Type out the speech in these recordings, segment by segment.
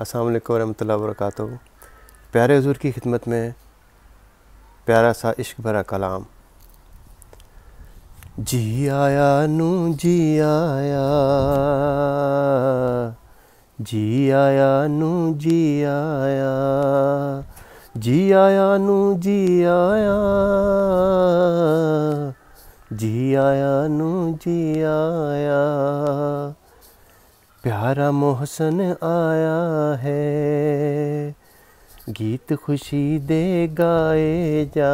असल वरम वर्क प्यारे हजूर की खिदमत में प्यारा सा इश्क भरा कलाम जी आया नू जी आया जी आया नू जी आया जी आया नू जी आया जी आया नू जी आया प्यारा मोहसन आया है गीत खुशी दे गाए जा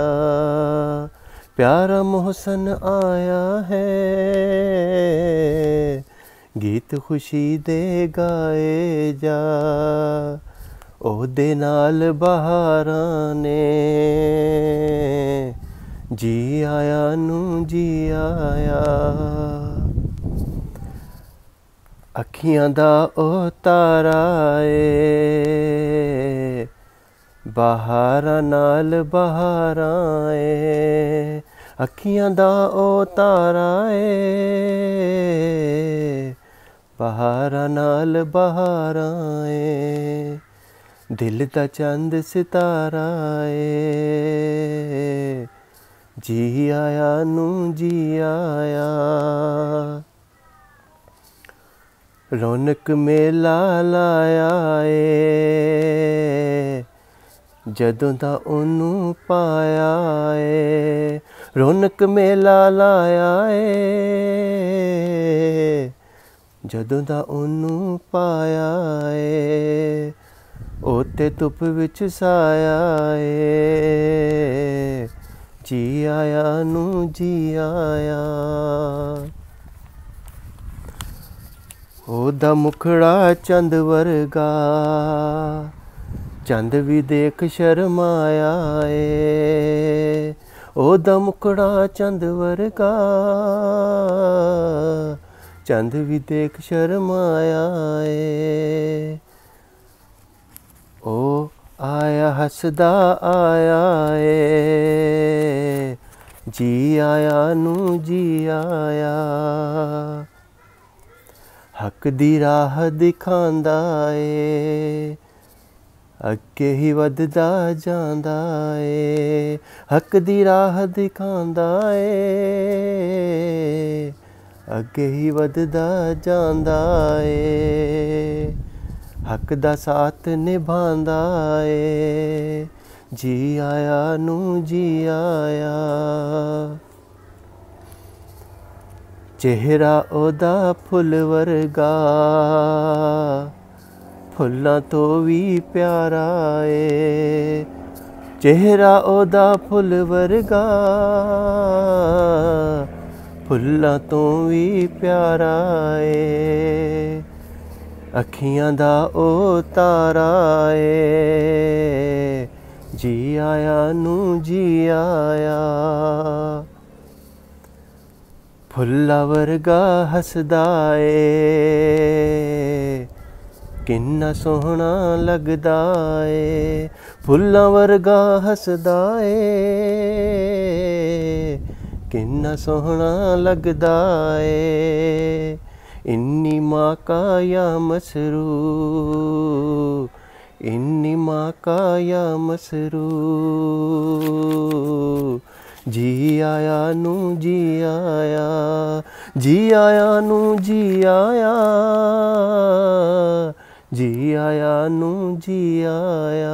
प्यारा मोहसन आया है गीत खुशी दे गाए जा ओदे नाल बहारा ने जी आया नू जी आया ਅੱਖੀਆਂ ਦਾ ਉਹ ਤਾਰਾ ਏ ਬਹਾਰਾਂ ਨਾਲ ਬਹਾਰਾਂ ਏ ਅੱਖੀਆਂ ਦਾ ਉਹ ਤਾਰਾ ਏ ਬਹਾਰਾਂ ਨਾਲ ਬਹਾਰਾਂ ਏ ਦਿਲ ਦਾ ਚੰਦ ਸਿਤਾਰਾ ਏ ਜੀ ਆਇਆ ਨੂੰ ਜੀ ਆਇਆ ਰੌਣਕ ਮੇਲਾ ਲਾਇਆ ਏ ਜਦੋਂ ਦਾ ਉਹਨੂੰ ਪਾਇਆ ਏ ਰੌਣਕ ਮੇਲਾ ਲਾਇਆ ਏ ਜਦੋਂ ਦਾ ਉਹਨੂੰ ਪਾਇਆ ਏ ਉਹ ਤੇ ਧੁੱਪ ਵਿੱਚ ਸਾਇਆ ਏ ਜੀ ਆਇਆ ਨੂੰ ਜੀ ਆਇਆ ਉਹਦਾ ਮੁਖੜਾ ਚੰਦ ਵਰਗਾ ਚੰਦ ਵੀ ਦੇਖ ਸ਼ਰਮਾਇਆ ਏ ਉਹਦਾ ਮੁਖੜਾ ਚੰਦ ਵਰਗਾ ਚੰਦ ਵੀ ਦੇਖ ਸ਼ਰਮਾਇਆ ਏ ਉਹ ਆਇਆ ਹੱਸਦਾ ਆਇਆ ਏ ਜੀ ਆਇਆ ਨੂੰ ਜੀ ਆਇਆ ਹੱਕ ਦੀ ਰਾਹ ਦਿਖਾਉਂਦਾ ਏ ਅੱਗੇ ਹੀ ਵੱਧਦਾ ਜਾਂਦਾ ਏ ਹੱਕ ਦੀ ਰਾਹ ਦਿਖਾਉਂਦਾ ਏ ਅੱਗੇ ਹੀ ਵੱਧਦਾ ਜਾਂਦਾ ਏ ਹੱਕ ਦਾ ਸਾਥ ਨਿਭਾਉਂਦਾ ਏ ਜੀ ਆਇਆ ਨੂੰ ਜੀ ਆਇਆ ਚਿਹਰਾ ਉਹਦਾ ਫੁੱਲ ਵਰਗਾ ਫੁੱਲਾਂ ਤੋਂ ਵੀ ਪਿਆਰਾ ਏ ਚਿਹਰਾ ਉਹਦਾ ਫੁੱਲ ਵਰਗਾ ਫੁੱਲਾਂ ਤੋਂ ਵੀ ਪਿਆਰਾ ਏ ਅੱਖੀਆਂ ਦਾ ਉਹ ਤਾਰਾ ਏ ਜੀ ਆਇਆ ਨੂੰ ਜੀ ਆਇਆ ਫੁੱਲਾ ਵਰਗਾ ਹੱਸਦਾ ਏ ਕਿੰਨਾ ਸੋਹਣਾ ਲੱਗਦਾ ਏ ਫੁੱਲਾ ਵਰਗਾ ਹੱਸਦਾ ਏ ਕਿੰਨਾ ਸੋਹਣਾ ਲੱਗਦਾ ਏ ਇੰਨੀ ਮਾਂ ਕਾ ਯਾ ਮਸਰੂ ਇੰਨੀ ਮਾਂ ਕਾ ਯਾ ਮਸਰੂ ਜੀ ਆਇਆ ਨੂੰ ਜੀ ਆਇਆ ਜੀ ਆਇਆ ਨੂੰ ਜੀ ਆਇਆ ਜੀ ਆਇਆ ਨੂੰ ਜੀ ਆਇਆ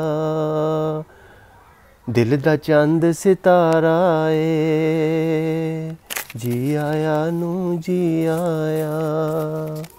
ਦਿਲ ਦਾ ਚੰਦ ਸਿਤਾਰਾ ਏ ਜੀ ਆਇਆ ਨੂੰ ਜੀ ਆਇਆ